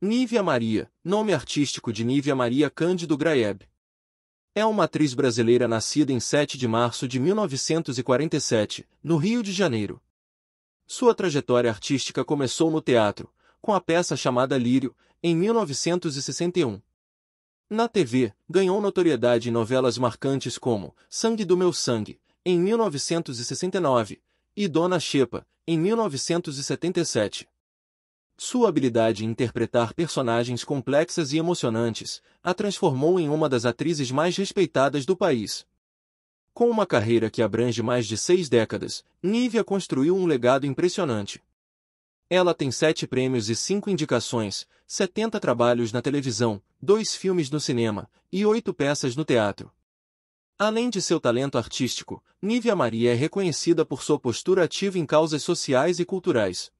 Nívia Maria, nome artístico de Nívia Maria Cândido Graeb. É uma atriz brasileira nascida em 7 de março de 1947, no Rio de Janeiro. Sua trajetória artística começou no teatro, com a peça chamada Lírio, em 1961. Na TV, ganhou notoriedade em novelas marcantes como Sangue do Meu Sangue, em 1969, e Dona Xepa, em 1977. Sua habilidade em interpretar personagens complexas e emocionantes a transformou em uma das atrizes mais respeitadas do país. Com uma carreira que abrange mais de seis décadas, Nívia construiu um legado impressionante. Ela tem sete prêmios e cinco indicações, 70 trabalhos na televisão, dois filmes no cinema e oito peças no teatro. Além de seu talento artístico, Nívia Maria é reconhecida por sua postura ativa em causas sociais e culturais.